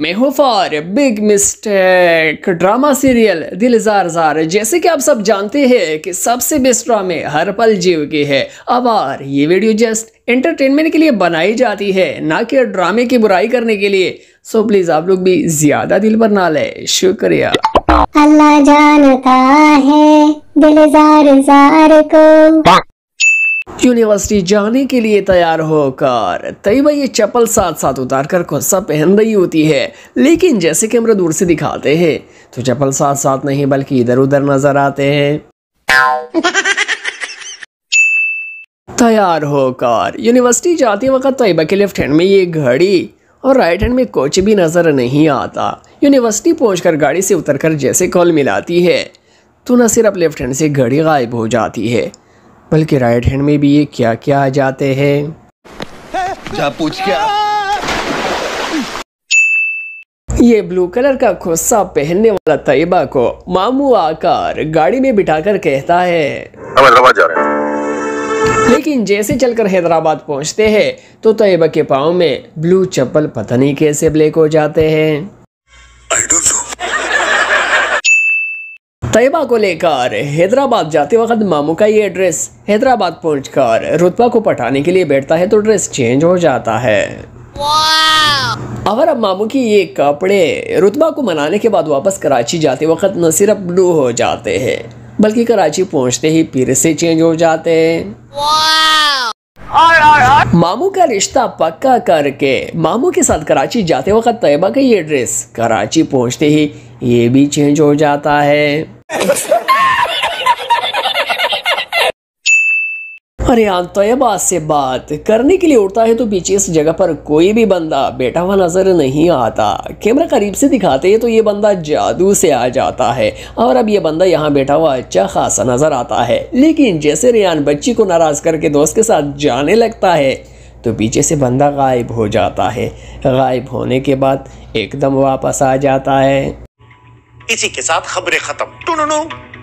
मैं for big mistake drama serial Dil Jaar Jaar जैसे कि आप सब जानते हैं कि सबसे बेस्ट ड्रामे हर पल जीव की है अब ये वीडियो जस्ट एंटरटेनमेंट के लिए बनाई जाती है ना कि ड्रामे की बुराई करने के लिए सो प्लीज आप लोग भी ज्यादा दिल पर ना ले शुक्रिया अल्लाह जानता है दिल जार जार को यूनिवर्सिटी जाने के लिए तैयार होकर तयबा ये चप्पल साथ साथ उतार कर खुस्सा पहन रही होती है लेकिन जैसे कैमरा दूर से दिखाते हैं तो चप्पल साथ साथ नहीं बल्कि इधर उधर नजर आते हैं तैयार होकर यूनिवर्सिटी जाते वक्त तयबा के लेफ्ट हैंड में ये घड़ी और राइट हैंड में कोच भी नज़र नहीं आता यूनिवर्सिटी पहुंचकर गाड़ी से उतर जैसे कॉल मिलाती है तो न सिर्फ लेफ्ट हैंड से घड़ी गायब हो जाती है एप्पल के राइट हैंड में भी ये क्या क्या आ जाते हैं जा पूछ क्या ये ब्लू कलर का खुस्सा पहनने वाला तयबा को मामू आकार गाड़ी में बिठाकर कहता है हम हैदराबाद जा रहे हैं लेकिन जैसे चलकर हैदराबाद पहुंचते हैं तो तयबा के पाँव में ब्लू चप्पल पता नहीं कैसे ब्लैक हो जाते हैं तयबा को लेकर हैदराबाद जाते वक्त मामू का ये ड्रेस हैदराबाद पहुंचकर रुतबा को पठाने के लिए बैठता है तो ड्रेस चेंज हो जाता है अगर अब मामू की ये कपड़े रुतबा को मनाने के बाद वापस कराची जाते वक्त न सिर्फ ब्लू हो जाते हैं बल्कि कराची पहुंचते ही फिर से चेंज हो जाते हैं मामू का रिश्ता पक्का करके मामू के साथ कराची जाते वक्त तयबा का ये ड्रेस कराची पहुंचते ही ये भी चेंज हो जाता है तो ये बात से बात करने के लिए उड़ता है तो पीछे इस जगह पर कोई भी बंदा बैठा हुआ नजर नहीं आता कैमरा करीब से दिखाते हैं तो ये बंदा जादू से आ जाता है और अब ये बंदा यहाँ बैठा हुआ अच्छा खासा नजर आता है लेकिन जैसे रियान बच्ची को नाराज करके दोस्त के साथ जाने लगता है तो पीछे से बंदा गायब हो जाता है गायब होने के बाद एकदम वापस आ जाता है इसी के साथ खबरें खत्म टू